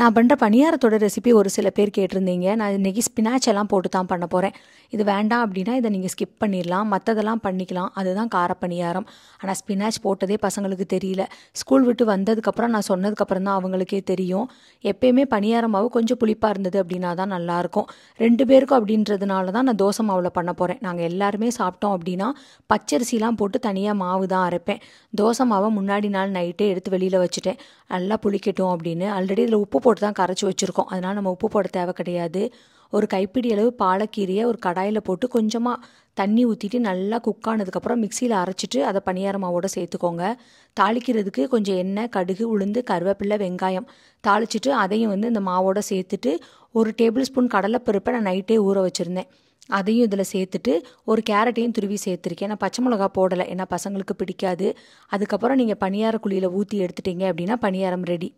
நான் பண்ணுற பணியாரத்தோட ரெசிபி ஒரு சில பேர் கேட்டிருந்தீங்க நான் இன்றைக்கி ஸ்பினாச் எல்லாம் போட்டு தான் பண்ண போகிறேன் இது வேண்டாம் அப்படின்னா இதை நீங்கள் ஸ்கிப் பண்ணிடலாம் மற்றதெல்லாம் பண்ணிக்கலாம் அதுதான் கார பணியாரம் ஆனால் ஸ்பினாச் போட்டதே பசங்களுக்கு தெரியல ஸ்கூல் விட்டு வந்ததுக்கப்புறம் நான் சொன்னதுக்கப்புறம் தான் அவங்களுக்கே தெரியும் எப்பயுமே பணியார மாவு கொஞ்சம் புளிப்பாக இருந்தது அப்படின்னா தான் நல்லாயிருக்கும் ரெண்டு பேருக்கும் அப்படின்றதுனால தான் நான் தோசை மாவில் பண்ண போகிறேன் நாங்கள் எல்லாருமே சாப்பிட்டோம் அப்படின்னா பச்சரிசிலாம் போட்டு தனியாக மாவு தான் அரைப்பேன் தோசை மாவை முன்னாடி நாள் நைட்டே எடுத்து வெளியில் வச்சுட்டேன் நல்லா புளிக்கட்டும் அப்படின்னு ஆல்ரெடி இதில் உப்பு போட்டு தான் கரைச்சி வச்சுருக்கோம் அதனால் நம்ம உப்பு போட தேவை கிடையாது ஒரு கைப்பிடி அளவு பாலக்கீரையை ஒரு கடாயில் போட்டு கொஞ்சமாக தண்ணி ஊற்றிட்டு நல்லா குக் ஆனதுக்கப்புறம் மிக்சியில் அரைச்சிட்டு அதை பனியார மாவோடு சேர்த்துக்கோங்க தாளிக்கிறதுக்கு கொஞ்சம் எண்ணெய் கடுகு உளுந்து கருவேப்பிள்ளை வெங்காயம் தாளிச்சிட்டு அதையும் வந்து இந்த மாவோடு சேர்த்துட்டு ஒரு டேபிள் ஸ்பூன் கடலைப்பருப்பை நான் நைட்டே ஊற வச்சுருந்தேன் அதையும் இதில் சேர்த்துட்டு ஒரு கேரட்டையும் துருவி சேர்த்துருக்கேன் நான் பச்சை மிளகா போடலை ஏன்னா பசங்களுக்கு பிடிக்காது அதுக்கப்புறம் நீங்கள் பனியார குழியில் ஊற்றி எடுத்துட்டீங்க அப்படின்னா பனியாரம் ரெடி